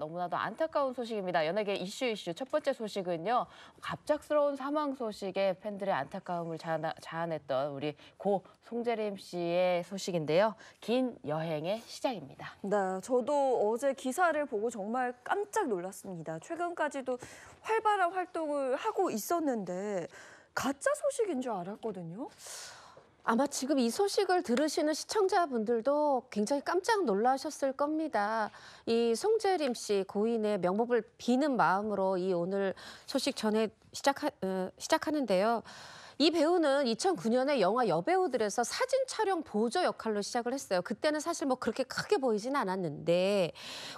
너무나도 안타까운 소식입니다. 연예계 이슈 이슈 첫 번째 소식은요. 갑작스러운 사망 소식에 팬들의 안타까움을 자아, 자아냈던 우리 고 송재림 씨의 소식인데요. 긴 여행의 시작입니다. 네, 저도 어제 기사를 보고 정말 깜짝 놀랐습니다. 최근까지도 활발한 활동을 하고 있었는데 가짜 소식인 줄 알았거든요. 아마 지금 이 소식을 들으시는 시청자분들도 굉장히 깜짝 놀라셨을 겁니다. 이 송재림 씨 고인의 명복을 비는 마음으로 이 오늘 소식 전에 시작하, 어, 시작하는데요. 이 배우는 2009년에 영화 여배우들에서 사진 촬영 보조 역할로 시작을 했어요. 그때는 사실 뭐 그렇게 크게 보이진 않았는데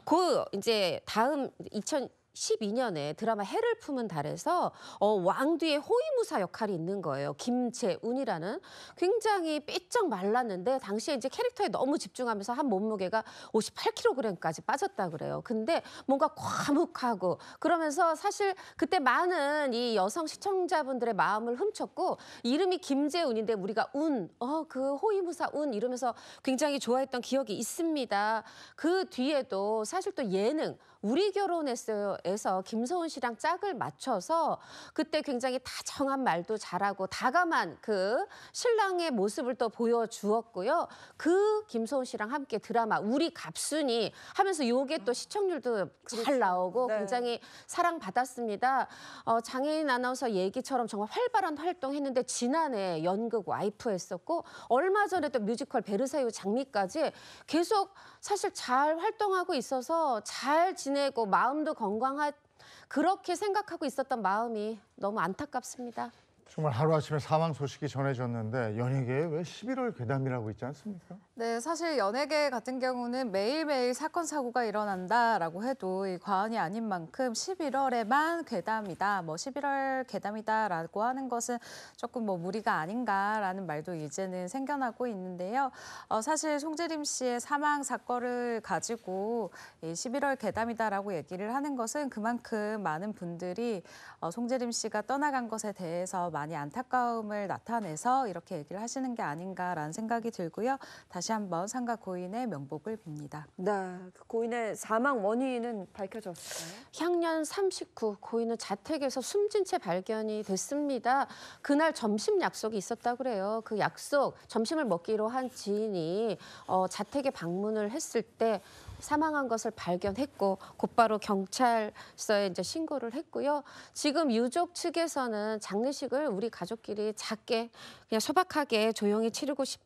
그 이제 다음 2000 2012년에 드라마 해를 품은 달에서 어, 왕뒤의 호위무사 역할이 있는 거예요. 김채운이라는 굉장히 삐쩍 말랐는데 당시에 이제 캐릭터에 너무 집중하면서 한 몸무게가 58kg까지 빠졌다 그래요. 근데 뭔가 과묵하고 그러면서 사실 그때 많은 이 여성 시청자분들의 마음을 훔쳤고 이름이 김재운인데 우리가 운, 어, 그 호위무사 운 이러면서 굉장히 좋아했던 기억이 있습니다. 그 뒤에도 사실 또 예능 우리 결혼했어요. 에서 김서훈 씨랑 짝을 맞춰서 그때 굉장히 다정한 말도 잘하고 다감한 그 신랑의 모습을 또 보여주었고요. 그 김서훈 씨랑 함께 드라마 우리 갑순이 하면서 요게 또 시청률도 잘 그렇죠. 나오고 네. 굉장히 사랑받았습니다. 어, 장애인 아나운서 얘기처럼 정말 활발한 활동했는데 지난해 연극 와이프 했었고 얼마 전에 또 뮤지컬 베르사유 장미까지 계속 사실 잘 활동하고 있어서 잘 지내고 마음도 건강 망할 그렇게 생각하고 있었던 마음이 너무 안타깝습니다. 정말 하루아침에 사망 소식이 전해졌는데 연예계에 왜 11월 괴담이라고 있지 않습니까? 네, 사실 연예계 같은 경우는 매일매일 사건 사고가 일어난다라고 해도 이 과언이 아닌 만큼 11월에만 괴담이다, 뭐 11월 괴담이다라고 하는 것은 조금 뭐 무리가 아닌가라는 말도 이제는 생겨나고 있는데요. 어, 사실 송재림 씨의 사망 사건을 가지고 이 11월 괴담이다라고 얘기를 하는 것은 그만큼 많은 분들이 어, 송재림 씨가 떠나간 것에 대해서 많이 안타까움을 나타내서 이렇게 얘기를 하시는 게 아닌가라는 생각이 들고요. 다시 한번 상가 고인의 명복을 빕니다. 네, 그 고인의 사망 원인은 밝혀졌을요 향년 39 고인은 자택에서 숨진 채 발견이 됐습니다. 그날 점심 약속이 있었다고 그래요. 그 약속 점심을 먹기로 한 지인이 어, 자택에 방문을 했을 때 사망한 것을 발견했고 곧바로 경찰서에 이제 신고를 했고요. 지금 유족 측에서는 장례식을 우리 가족끼리 작게 그냥 소박하게 조용히 치르고 싶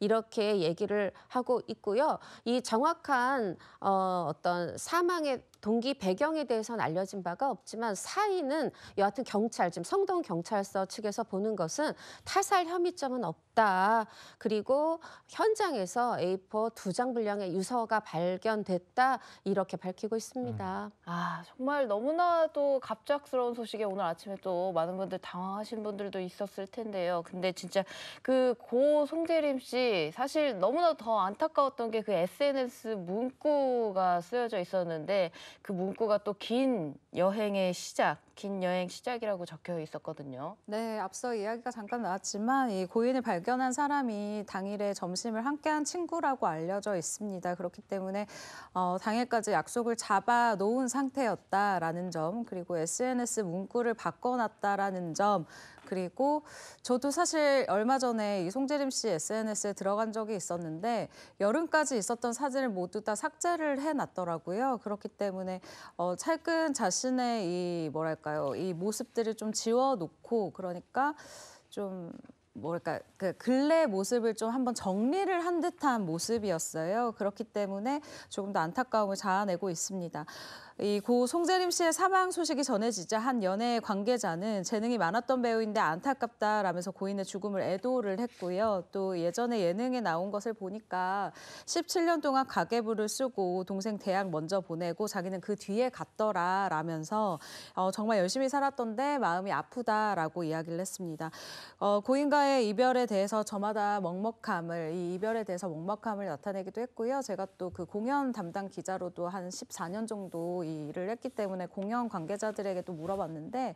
이렇게 얘기를 하고 있고요. 이 정확한 어, 어떤 사망의 동기 배경에 대해서는 알려진 바가 없지만 사인은 여하튼 경찰, 지금 성동 경찰서 측에서 보는 것은 타살 혐의점은 없다. 그리고 현장에서 A4 두 장 분량의 유서가 발견됐다. 이렇게 밝히고 있습니다. 음. 아, 정말 너무나도 갑작스러운 소식에 오늘 아침에 또 많은 분들 당황하신 분들도 있었을 텐데요. 근데 진짜 그 고 송재림 씨 사실 너무나 더 안타까웠던 게 그 SNS 문구가 쓰여져 있었는데 그 문구가 또 긴 여행의 시작, 긴 여행 시작이라고 적혀 있었거든요. 네, 앞서 이야기가 잠깐 나왔지만 이 고인을 발견한 사람이 당일에 점심을 함께한 친구라고 알려져 있습니다. 그렇기 때문에 어, 당일까지 약속을 잡아 놓은 상태였다라는 점, 그리고 SNS 문구를 바꿔놨다라는 점, 그리고 저도 사실 얼마 전에 이 송재림 씨 SNS에 들어간 적이 있었는데 여름까지 있었던 사진을 모두 다 삭제를 해놨더라고요. 그렇기 때문에 어, 최근 자신의 이 뭐랄까요 이 모습들을 좀 지워놓고 그러니까 좀 뭐랄까 그 근래 모습을 좀 한번 정리를 한 듯한 모습이었어요. 그렇기 때문에 조금 더 안타까움을 자아내고 있습니다. 이고 송재림 씨의 사망 소식이 전해지자 한 연예 관계자는 재능이 많았던 배우인데 안타깝다라면서 고인의 죽음을 애도를 했고요. 또 예전에 예능에 나온 것을 보니까 17년 동안 가계부를 쓰고 동생 대학 먼저 보내고 자기는 그 뒤에 갔더라라면서 어, 정말 열심히 살았던데 마음이 아프다라고 이야기를 했습니다. 어, 고인과의 이별에 대해서 저마다 먹먹함을 이 이별에 대해서 먹먹함을 나타내기도 했고요. 제가 또 그 공연 담당 기자로도 한 14년 정도 일을 했기 때문에 공연 관계자들에게 도 물어봤는데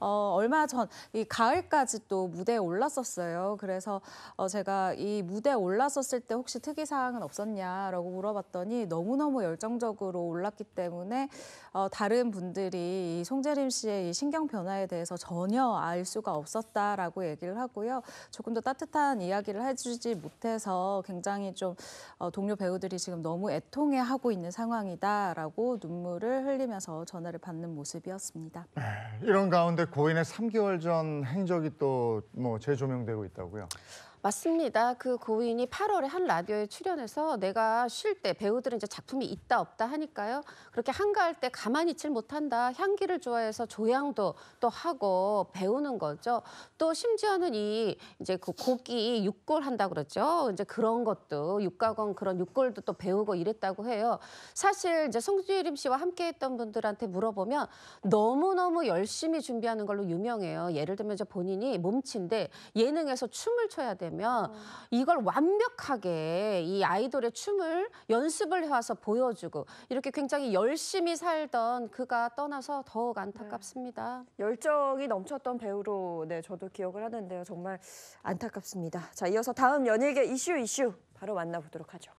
어, 얼마 전 이 가을까지 또 무대에 올랐었어요. 그래서 어, 제가 이 무대에 올랐었을 때 혹시 특이 사항은 없었냐라고 물어봤더니 너무너무 열정적으로 올랐기 때문에 어, 다른 분들이 이 송재림 씨의 이 신경 변화에 대해서 전혀 알 수가 없었다라고 얘기를 하고요. 조금 더 따뜻한 이야기를 해주지 못해서 굉장히 좀 어, 동료 배우들이 지금 너무 애통해 하고 있는 상황이다라고 눈물을 눈물을 흘리면서 전화를 받는 모습이었습니다. 네, 이런 가운데 고인의 3개월 전 행적이 또 뭐 재조명되고 있다고요? 맞습니다. 그 고인이 8월에 한 라디오에 출연해서 내가 쉴 때 배우들은 이제 작품이 있다 없다 하니까요. 그렇게 한가할 때 가만히 있질 못한다. 향기를 좋아해서 조향도 또 하고 배우는 거죠. 또 심지어는 이 이제 그 곡이 육골 한다 그랬죠. 이제 그런 것도 육가공 그런 육골도 또 배우고 이랬다고 해요. 사실 이제 송주림 씨와 함께했던 분들한테 물어보면 너무 너무 열심히 준비하는 걸로 유명해요. 예를 들면 이제 본인이 몸친데 예능에서 춤을 춰야 돼요. 되면 어. 이걸 완벽하게 이 아이돌의 춤을 연습을 해와서 보여주고 이렇게 굉장히 열심히 살던 그가 떠나서 더욱 네. 안타깝습니다. 네. 열정이 넘쳤던 배우로 네 저도 기억을 하는데요. 정말 안타깝습니다. 자 이어서 다음 연예계 이슈 이슈 바로 만나보도록 하죠.